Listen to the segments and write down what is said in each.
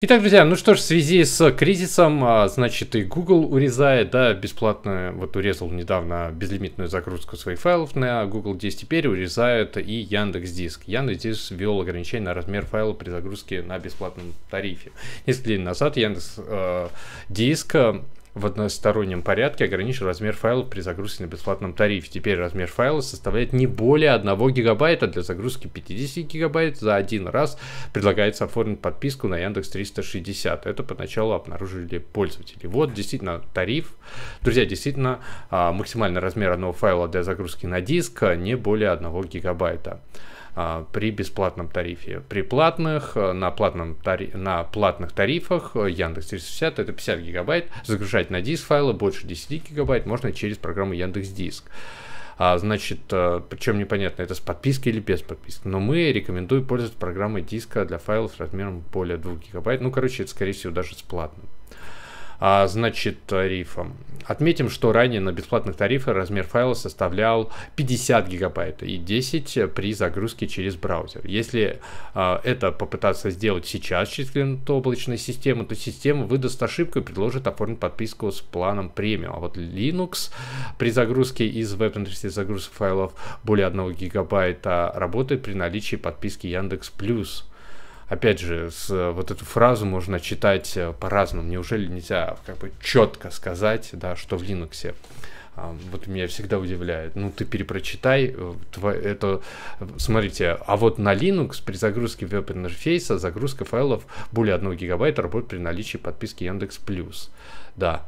Итак, друзья, ну что ж, в связи с кризисом, а, значит, и Google урезает, да, бесплатно, вот урезал недавно безлимитную загрузку своих файлов на Google Диск, теперь урезает и Яндекс Диск. Яндекс Диск ввел ограничение на размер файла при загрузке на бесплатном тарифе. Несколько дней назад Яндекс э, Диск а, в одностороннем порядке ограничил размер файла при загрузке на бесплатном тарифе. Теперь размер файла составляет не более 1 гигабайта. Для загрузки 50 гигабайт за один раз предлагается оформить подписку на Яндекс 360. Это поначалу обнаружили пользователи. Вот действительно тариф. Друзья, действительно а, максимальный размер одного файла для загрузки на диск не более 1 гигабайта. А, при бесплатном тарифе. При платных, э, на, платном тари... на платных тарифах э, Яндекс 360 это 50 гигабайт, загружать на диск файлы больше 10 гигабайт можно через программу Яндекс Диск. А, значит, э, причем непонятно, это с подпиской или без подписки. Но мы рекомендуем пользоваться программой диска для файлов с размером более 2 гигабайт. Ну, короче, это, скорее всего, даже с платным а, значит, тарифом. Отметим, что ранее на бесплатных тарифах размер файла составлял 50 гигабайт и 10 при загрузке через браузер. Если а, это попытаться сделать сейчас через клиент облачной системы, то система выдаст ошибку и предложит оформить подписку с планом премиум. А вот Linux при загрузке из веб-интерфейса загрузки файлов более 1 гигабайта работает при наличии подписки Яндекс Плюс опять же, с, вот эту фразу можно читать э, по-разному. Неужели нельзя как бы четко сказать, да, что в Linux? А, вот меня всегда удивляет. Ну, ты перепрочитай э, это... Смотрите, а вот на Linux при загрузке веб-интерфейса загрузка файлов более 1 гигабайта работает при наличии подписки Яндекс Плюс. Да.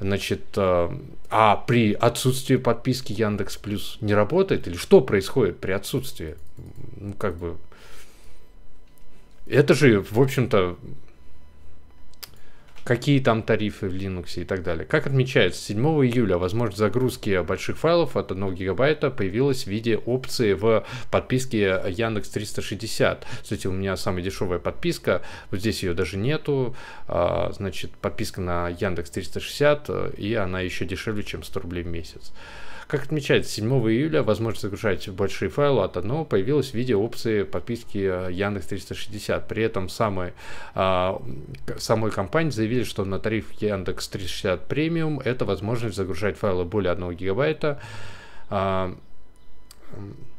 Значит, э, а при отсутствии подписки Яндекс Плюс не работает? Или что происходит при отсутствии? Ну, как бы... Это же, в общем-то, какие там тарифы в Linux и так далее. Как отмечается, 7 июля возможность загрузки больших файлов от 1 гигабайта появилась в виде опции в подписке Яндекс 360. Кстати, у меня самая дешевая подписка, вот здесь ее даже нету, а, значит, подписка на Яндекс 360, и она еще дешевле, чем 100 рублей в месяц. Как отмечается, 7 июля возможность загружать большие файлы от одного появилась в виде опции подписки Яндекс 360. При этом самой, а, самой компании заявили, заявили, что на тариф Яндекс 360 премиум это возможность загружать файлы более 1 гигабайта. А,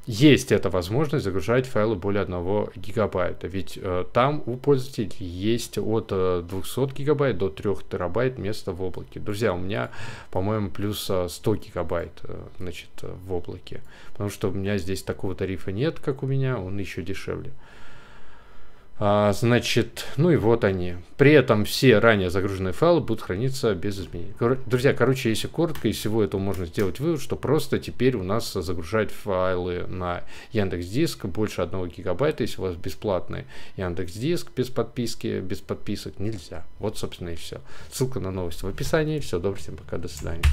есть эта возможность загружать файлы более 1 гигабайта, ведь э, там у пользователей есть от 200 э, гигабайт до 3 терабайт места в облаке. Друзья, у меня, по-моему, плюс 100 э, гигабайт значит, в облаке, потому что у меня здесь такого тарифа нет, как у меня, он еще дешевле. А, значит, ну и вот они. При этом все ранее загруженные файлы будут храниться без изменений. Кор Друзья, короче, если коротко, из всего этого можно сделать вывод, что просто теперь у нас загружать файлы на Яндекс Диск больше 1 гигабайта, если у вас бесплатный Яндекс Диск без подписки, без подписок нельзя. Вот, собственно, и все. Ссылка на новость в описании. Все, добрый всем пока, до свидания.